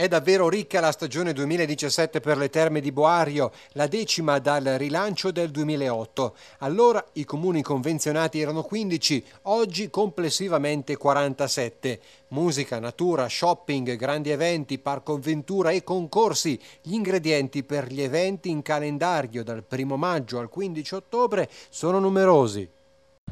È davvero ricca la stagione 2017 per le terme di Boario, la decima dal rilancio del 2008. Allora i comuni convenzionati erano 15, oggi complessivamente 47. Musica, natura, shopping, grandi eventi, parco avventura e concorsi, gli ingredienti per gli eventi in calendario dal 1 maggio al 15 ottobre sono numerosi.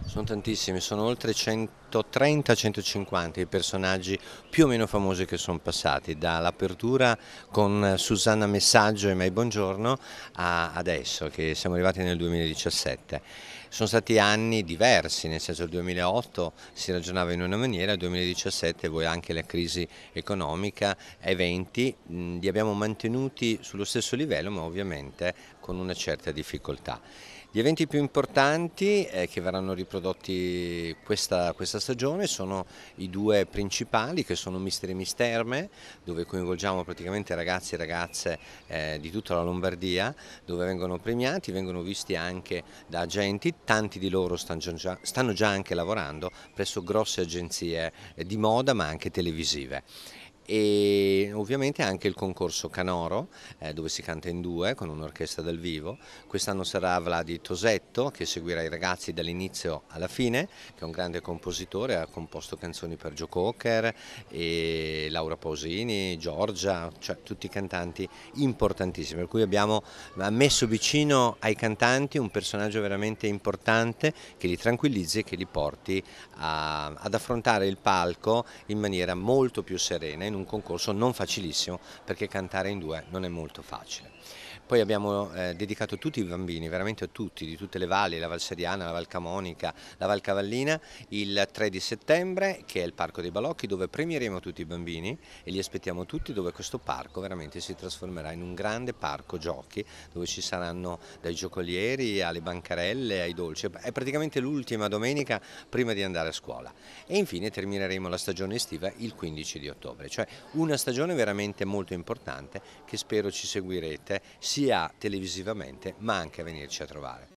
Sono tantissimi, sono oltre 130-150 i personaggi più o meno famosi che sono passati, dall'apertura con Susanna Messaggio e Mai Buongiorno a adesso, che siamo arrivati nel 2017. Sono stati anni diversi, nel senso il 2008 si ragionava in una maniera, il 2017 voi anche la crisi economica, eventi, li abbiamo mantenuti sullo stesso livello ma ovviamente con una certa difficoltà. Gli eventi più importanti eh, che verranno riprodotti questa, questa, stagione sono i due principali che sono Misteri Misterme dove coinvolgiamo praticamente ragazzi e ragazze eh, di tutta la Lombardia dove vengono premiati, vengono visti anche da agenti, tanti di loro stanno già, stanno già anche lavorando presso grosse agenzie eh, di moda ma anche televisive e ovviamente anche il concorso Canoro eh, dove si canta in due con un'orchestra dal vivo. Quest'anno sarà Vladi Tosetto che seguirà i ragazzi dall'inizio alla fine, che è un grande compositore, ha composto canzoni per Joe Cocker, e Laura Pausini, Giorgia, cioè tutti cantanti importantissimi, per cui abbiamo messo vicino ai cantanti un personaggio veramente importante che li tranquillizzi e che li porti a, ad affrontare il palco in maniera molto più serena, in un concorso non facilissimo perché cantare in due non è molto facile. Poi abbiamo eh, dedicato tutti i bambini, veramente tutti, di tutte le valli, la Valseriana, la Valcamonica, la Valcavallina, il 3 di settembre che è il Parco dei Balocchi dove premieremo tutti i bambini e li aspettiamo tutti dove questo parco veramente si trasformerà in un grande parco giochi dove ci saranno dai giocolieri alle bancarelle ai dolci. È praticamente l'ultima domenica prima di andare a scuola e infine termineremo la stagione estiva il 15 di ottobre, cioè una stagione veramente molto importante che spero ci seguirete sia televisivamente ma anche a venirci a trovare.